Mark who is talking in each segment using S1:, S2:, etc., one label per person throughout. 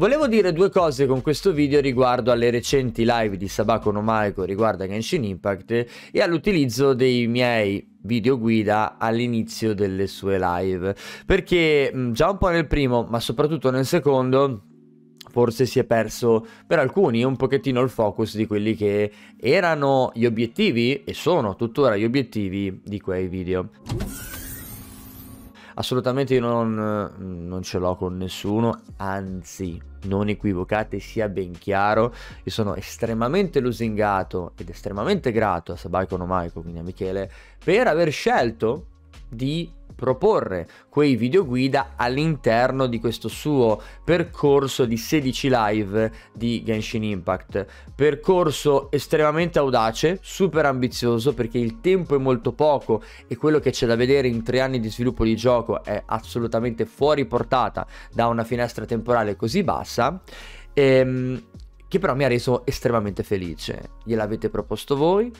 S1: Volevo dire due cose con questo video riguardo alle recenti live di Sabako no Maiko riguardo a Genshin Impact e all'utilizzo dei miei video guida all'inizio delle sue live, perché mm, già un po' nel primo, ma soprattutto nel secondo forse si è perso per alcuni un pochettino il focus di quelli che erano gli obiettivi e sono tuttora gli obiettivi di quei video. Assolutamente io non, non, ce l'ho con nessuno, anzi non equivocate, sia ben chiaro, io sono estremamente lusingato ed estremamente grato a Sabai Conomaico, quindi a Michele, per aver scelto di proporre quei videoguida all'interno di questo suo percorso di 16 live di Genshin Impact. Percorso estremamente audace, super ambizioso perché il tempo è molto poco e quello che c'è da vedere in tre anni di sviluppo di gioco è assolutamente fuori portata da una finestra temporale così bassa. Ehm, che però mi ha reso estremamente felice. Gliel'avete proposto voi,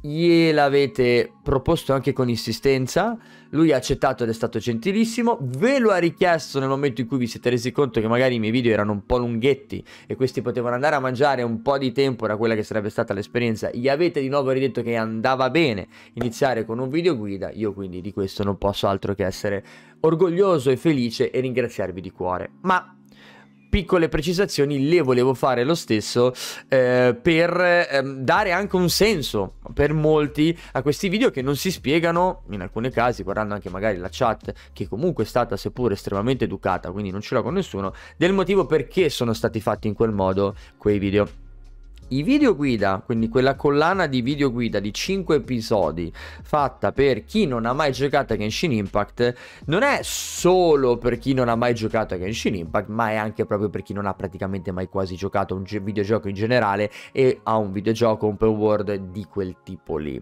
S1: gliel'avete proposto anche con insistenza, lui ha accettato ed è stato gentilissimo, ve lo ha richiesto nel momento in cui vi siete resi conto che magari i miei video erano un po' lunghetti e questi potevano andare a mangiare un po' di tempo da quella che sarebbe stata l'esperienza, gli avete di nuovo ridetto che andava bene iniziare con un video guida, io quindi di questo non posso altro che essere orgoglioso e felice e ringraziarvi di cuore. Ma piccole precisazioni le volevo fare lo stesso eh, per eh, dare anche un senso per molti a questi video che non si spiegano in alcuni casi guardando anche magari la chat che comunque è stata seppur estremamente educata quindi non ce l'ho con nessuno del motivo perché sono stati fatti in quel modo quei video i video guida, quindi quella collana di video guida di 5 episodi fatta per chi non ha mai giocato a Genshin Impact, non è solo per chi non ha mai giocato a Genshin Impact, ma è anche proprio per chi non ha praticamente mai quasi giocato a un videogioco in generale e a un videogioco open world di quel tipo lì.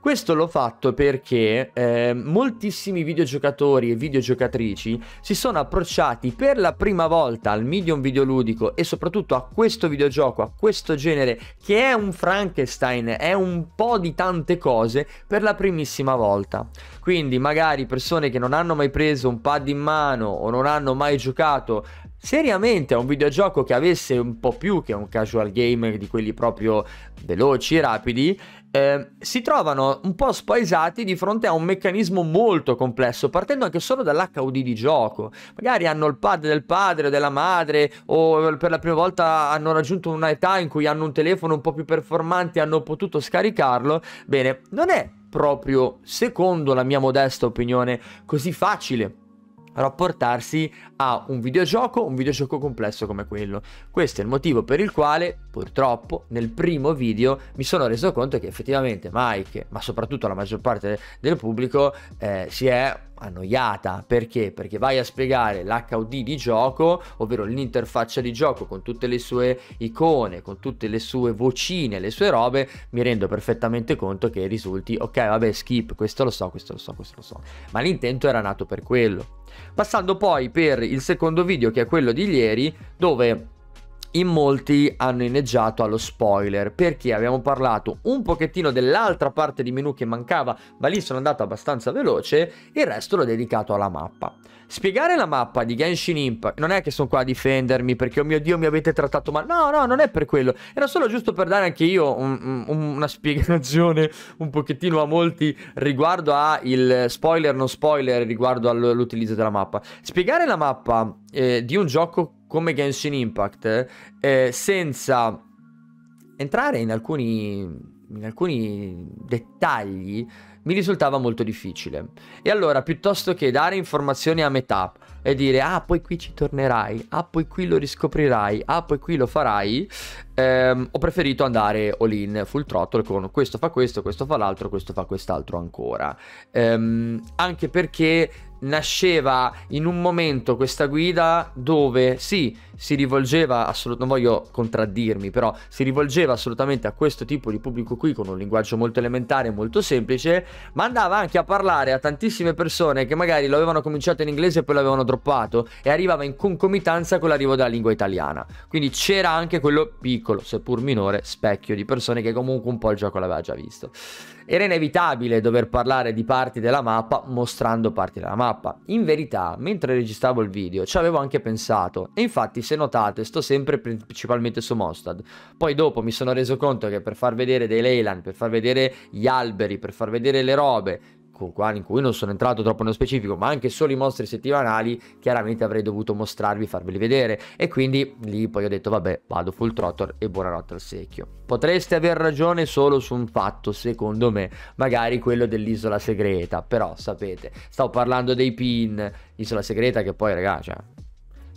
S1: Questo l'ho fatto perché eh, moltissimi videogiocatori e videogiocatrici si sono approcciati per la prima volta al medium videoludico e soprattutto a questo videogioco, a questo genere che è un Frankenstein, è un po' di tante cose per la primissima volta. Quindi magari persone che non hanno mai preso un pad in mano o non hanno mai giocato seriamente a un videogioco che avesse un po' più che un casual gamer di quelli proprio veloci, rapidi, eh, si trovano un po' spaesati di fronte a un meccanismo molto complesso, partendo anche solo dall'HUD di gioco. Magari hanno il pad del padre o della madre, o per la prima volta hanno raggiunto un'età in cui hanno un telefono un po' più performante e hanno potuto scaricarlo. Bene, non è proprio, secondo la mia modesta opinione, così facile rapportarsi a un videogioco, un videogioco complesso come quello. Questo è il motivo per il quale Purtroppo nel primo video mi sono reso conto che effettivamente Mike, ma soprattutto la maggior parte del pubblico, eh, si è annoiata. Perché? Perché vai a spiegare l'HUD di gioco, ovvero l'interfaccia di gioco con tutte le sue icone, con tutte le sue vocine, le sue robe, mi rendo perfettamente conto che risulti, ok, vabbè, skip, questo lo so, questo lo so, questo lo so. Ma l'intento era nato per quello. Passando poi per il secondo video, che è quello di ieri, dove in molti hanno inneggiato allo spoiler perché abbiamo parlato un pochettino dell'altra parte di menu che mancava, ma lì sono andato abbastanza veloce, il resto l'ho dedicato alla mappa. Spiegare la mappa di Genshin Impact non è che sono qua a difendermi perché oh mio dio mi avete trattato male, no no non è per quello, era solo giusto per dare anche io un, un, una spiegazione un pochettino a molti riguardo al spoiler non spoiler riguardo all'utilizzo della mappa. Spiegare la mappa eh, di un gioco come Genshin Impact eh, senza entrare in alcuni, in alcuni dettagli mi risultava molto difficile. E allora, piuttosto che dare informazioni a metà e dire ah poi qui ci tornerai, ah poi qui lo riscoprirai, ah poi qui lo farai, ehm, ho preferito andare all in full throttle con questo fa questo, questo fa l'altro, questo fa quest'altro ancora. Ehm, anche perché nasceva in un momento questa guida dove sì, si rivolgeva assolutamente, non voglio contraddirmi, però si rivolgeva assolutamente a questo tipo di pubblico qui con un linguaggio molto elementare, molto semplice, ma andava anche a parlare a tantissime persone che magari lo avevano cominciato in inglese e poi l'avevano droppato e arrivava in concomitanza con l'arrivo della lingua italiana. Quindi c'era anche quello piccolo, seppur minore, specchio di persone che comunque un po' il gioco l'aveva già visto. Era inevitabile dover parlare di parti della mappa mostrando parti della mappa. In verità, mentre registravo il video, ci avevo anche pensato e infatti se notate sto sempre principalmente su Mostad. Poi dopo mi sono reso conto che per far vedere dei Leyland, per far vedere gli alberi, per far vedere le robe, con quali in cui non sono entrato troppo nello specifico, ma anche solo i mostri settimanali, chiaramente avrei dovuto mostrarvi, farveli vedere. E quindi lì poi ho detto, vabbè, vado full trotter e buonanotte al secchio. Potreste aver ragione solo su un fatto, secondo me, magari quello dell'isola segreta, però sapete, stavo parlando dei pin, isola segreta che poi, ragazzi, cioè,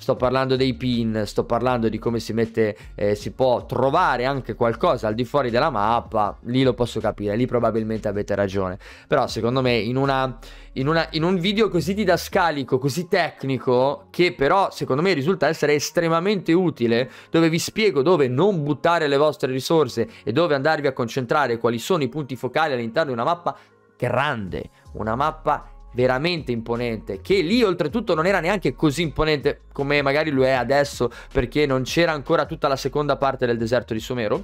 S1: sto parlando dei pin, sto parlando di come si mette, eh, si può trovare anche qualcosa al di fuori della mappa, lì lo posso capire, lì probabilmente avete ragione. Però secondo me in, una, in, una, in un video così didascalico, così tecnico, che però secondo me risulta essere estremamente utile, dove vi spiego dove non buttare le vostre risorse e dove andarvi a concentrare, quali sono i punti focali all'interno di una mappa grande, una mappa veramente imponente, che lì oltretutto non era neanche così imponente come magari lo è adesso perché non c'era ancora tutta la seconda parte del deserto di Sumero,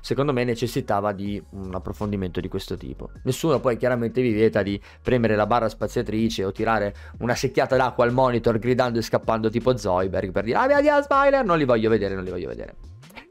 S1: secondo me necessitava di un approfondimento di questo tipo. Nessuno poi chiaramente vi vieta di premere la barra spaziatrice o tirare una secchiata d'acqua al monitor gridando e scappando tipo Zoiberg per dire ah via, via Spider, non li voglio vedere, non li voglio vedere.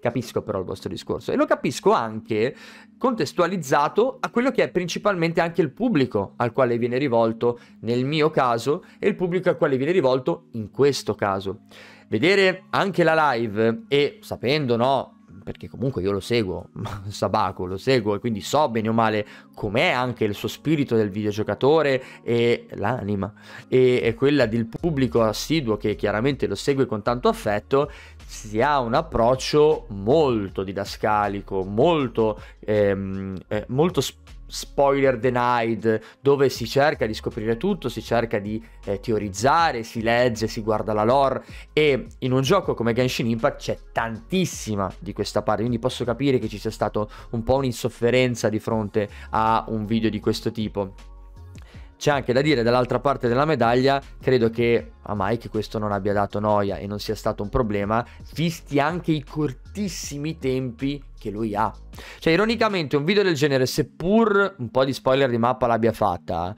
S1: Capisco però il vostro discorso e lo capisco anche contestualizzato a quello che è principalmente anche il pubblico al quale viene rivolto nel mio caso e il pubblico al quale viene rivolto in questo caso. Vedere anche la live e sapendo no perché comunque io lo seguo, Sabaco lo seguo e quindi so bene o male com'è anche il suo spirito del videogiocatore e l'anima e, e quella del pubblico assiduo che chiaramente lo segue con tanto affetto, si ha un approccio molto didascalico, molto ehm, eh, molto spoiler denied, dove si cerca di scoprire tutto, si cerca di eh, teorizzare, si legge, si guarda la lore e in un gioco come Genshin Impact c'è tantissima di questa parte, quindi posso capire che ci sia stato un po' un'insofferenza di fronte a un video di questo tipo. C'è anche da dire dall'altra parte della medaglia, credo che a Mike questo non abbia dato noia e non sia stato un problema, visti anche i cortissimi tempi che lui ha. Cioè, ironicamente, un video del genere, seppur un po' di spoiler di mappa l'abbia fatta,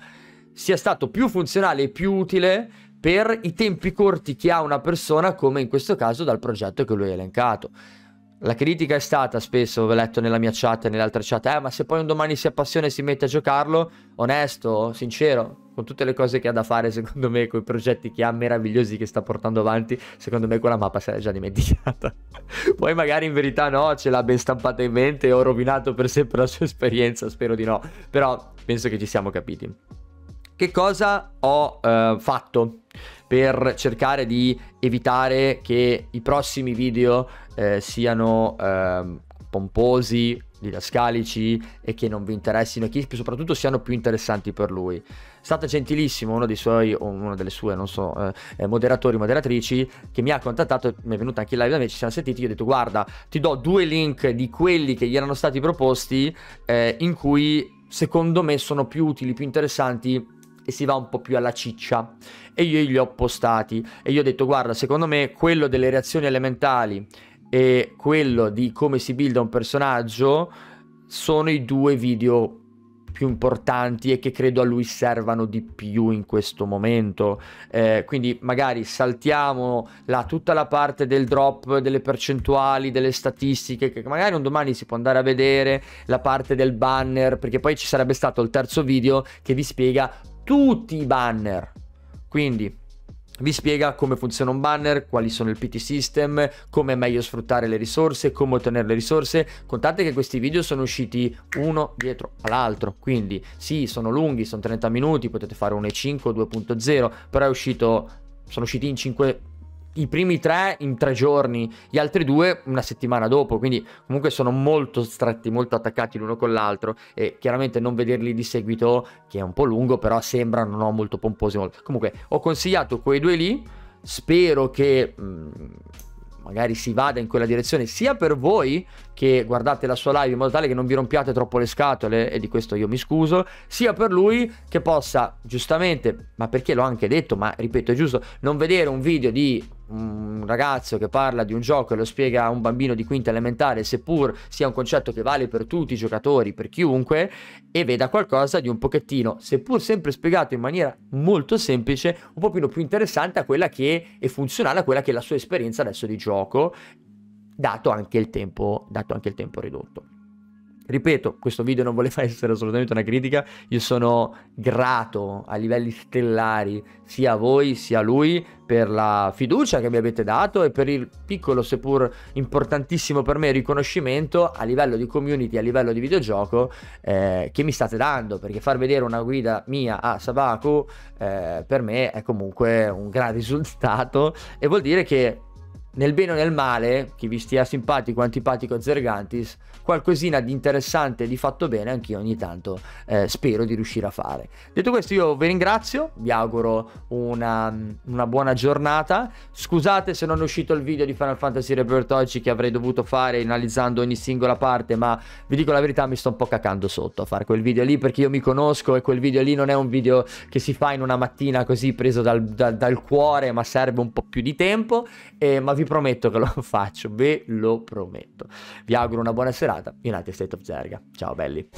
S1: sia stato più funzionale e più utile per i tempi corti che ha una persona, come in questo caso dal progetto che lui ha elencato. La critica è stata spesso, ho letto nella mia chat e nelle altre chat, eh ma se poi un domani si appassiona e si mette a giocarlo, onesto, sincero, con tutte le cose che ha da fare secondo me, con i progetti che ha meravigliosi che sta portando avanti, secondo me quella mappa se l'è già dimenticata. poi magari in verità no, ce l'ha ben stampata in mente e ho rovinato per sempre la sua esperienza, spero di no, però penso che ci siamo capiti. Che cosa ho eh, fatto per cercare di evitare che i prossimi video eh, siano eh, pomposi, didascalici e che non vi interessino e che soprattutto siano più interessanti per lui. Stata gentilissimo uno dei suoi, o una delle sue, non so, eh, eh, moderatori, moderatrici, che mi ha contattato, mi è venuta anche in live da me, ci siamo sentiti, io ho detto guarda, ti do due link di quelli che gli erano stati proposti eh, in cui secondo me sono più utili, più interessanti e si va un po' più alla ciccia. E io gli ho postati e io ho detto guarda, secondo me quello delle reazioni elementali e quello di come si builda un personaggio sono i due video più importanti e che credo a lui servano di più in questo momento. Eh, quindi magari saltiamo la, tutta la parte del drop, delle percentuali, delle statistiche, che magari un domani si può andare a vedere, la parte del banner, perché poi ci sarebbe stato il terzo video che vi spiega tutti i banner. Quindi vi spiega come funziona un banner, quali sono il PT system, come è meglio sfruttare le risorse, come ottenere le risorse. Contate che questi video sono usciti uno dietro all'altro, quindi sì, sono lunghi, sono 30 minuti, potete fare 1.5, 2.0, però è uscito sono usciti in 5 i primi tre in tre giorni, gli altri due una settimana dopo, quindi comunque sono molto stretti, molto attaccati l'uno con l'altro e chiaramente non vederli di seguito, che è un po' lungo, però sembrano no, molto pomposi. Molto... Comunque ho consigliato quei due lì, spero che... Mh, mm, magari si vada in quella direzione sia per voi che guardate la sua live in modo tale che non vi rompiate troppo le scatole e di questo io mi scuso sia per lui che possa giustamente ma perché l'ho anche detto ma ripeto è giusto non vedere un video di un ragazzo che parla di un gioco e lo spiega a un bambino di quinta elementare, seppur sia un concetto che vale per tutti i giocatori, per chiunque, e veda qualcosa di un pochettino, seppur sempre spiegato in maniera molto semplice, un pochino più interessante a quella che è funzionale a quella che è la sua esperienza adesso di gioco, dato anche il tempo, dato anche il tempo ridotto. Ripeto, questo video non voleva essere assolutamente una critica, io sono grato a livelli stellari sia a voi sia a lui per la fiducia che mi avete dato e per il piccolo seppur importantissimo per me riconoscimento a livello di community, a livello di videogioco eh, che mi state dando, perché far vedere una guida mia a Sabaku eh, per me è comunque un gran risultato e vuol dire che nel bene o nel male, chi vi stia simpatico, o antipatico, Zergantis, qualcosina di interessante e di fatto bene anch'io ogni tanto eh, spero di riuscire a fare. Detto questo io vi ringrazio, vi auguro una, una, buona giornata, scusate se non è uscito il video di Final Fantasy Rebirth oggi che avrei dovuto fare analizzando ogni singola parte, ma vi dico la verità mi sto un po' cacando sotto a fare quel video lì perché io mi conosco e quel video lì non è un video che si fa in una mattina così preso dal, dal, dal cuore, ma serve un po' più di tempo, eh, ma vi prometto che lo faccio, ve lo prometto. Vi auguro una buona serata, United State of Zerga. Ciao belli.